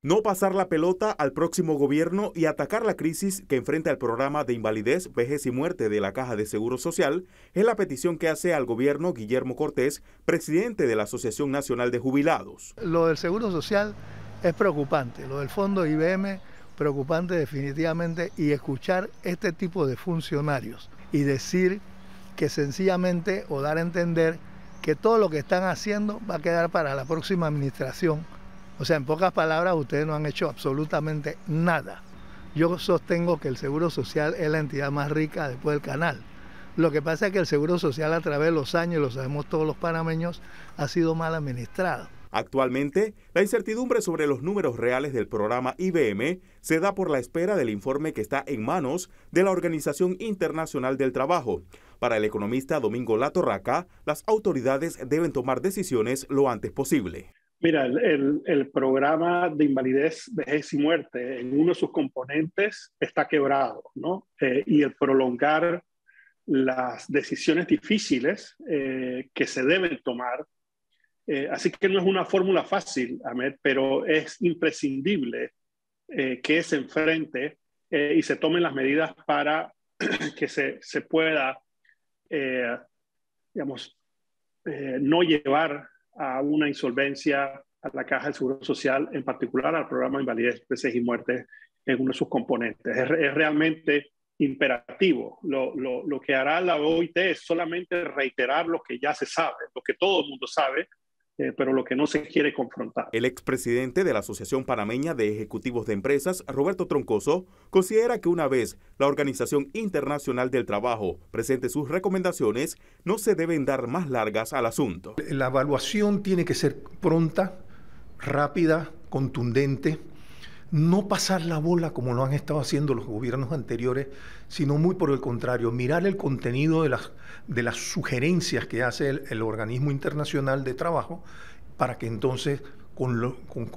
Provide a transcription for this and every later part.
No pasar la pelota al próximo gobierno y atacar la crisis que enfrenta el programa de invalidez, vejez y muerte de la Caja de Seguro Social es la petición que hace al gobierno Guillermo Cortés, presidente de la Asociación Nacional de Jubilados. Lo del Seguro Social es preocupante, lo del Fondo IBM preocupante definitivamente y escuchar este tipo de funcionarios y decir que sencillamente o dar a entender que todo lo que están haciendo va a quedar para la próxima administración o sea, en pocas palabras, ustedes no han hecho absolutamente nada. Yo sostengo que el Seguro Social es la entidad más rica después del canal. Lo que pasa es que el Seguro Social a través de los años, y lo sabemos todos los panameños, ha sido mal administrado. Actualmente, la incertidumbre sobre los números reales del programa IBM se da por la espera del informe que está en manos de la Organización Internacional del Trabajo. Para el economista Domingo Latorraca, las autoridades deben tomar decisiones lo antes posible. Mira, el, el, programa de invalidez, vejez y muerte, en uno de sus componentes está quebrado, ¿no? Eh, y el prolongar las decisiones difíciles eh, que se deben tomar. Eh, así que no es una fórmula fácil, Ahmed, pero es imprescindible que se enfrente y se tomen las medidas para que se, se pueda, digamos, no llevar a una insolvencia a la Caja del Seguro Social, en particular al programa de invalidez, peces y muertes, en uno de sus componentes. Es, realmente imperativo. Lo, lo, que hará la OIT es solamente reiterar lo que ya se sabe, lo que todo el mundo sabe, eh, pero lo que no se quiere confrontar. El expresidente de la Asociación Panameña de Ejecutivos de Empresas, Roberto Troncoso, considera que una vez la Organización Internacional del Trabajo presente sus recomendaciones, no se deben dar más largas al asunto. La evaluación tiene que ser pronta, rápida, contundente no pasar la bola como lo han estado haciendo los gobiernos anteriores, sino muy por el contrario, mirar el contenido de las, de las sugerencias que hace el, organismo internacional de trabajo para que entonces con,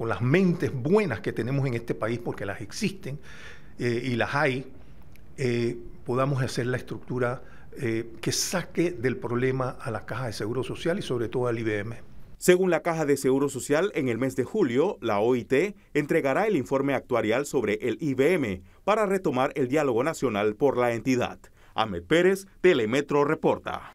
las mentes buenas que tenemos en este país, porque las existen eh, y las hay, eh, podamos hacer la estructura eh, que saque del problema a la Caja de Seguro Social y sobre todo al IBM. Según la Caja de Seguro Social, en el mes de julio, la OIT entregará el informe actuarial sobre el IBM para retomar el diálogo nacional por la entidad. Ahmed Pérez, Telemetro Reporta.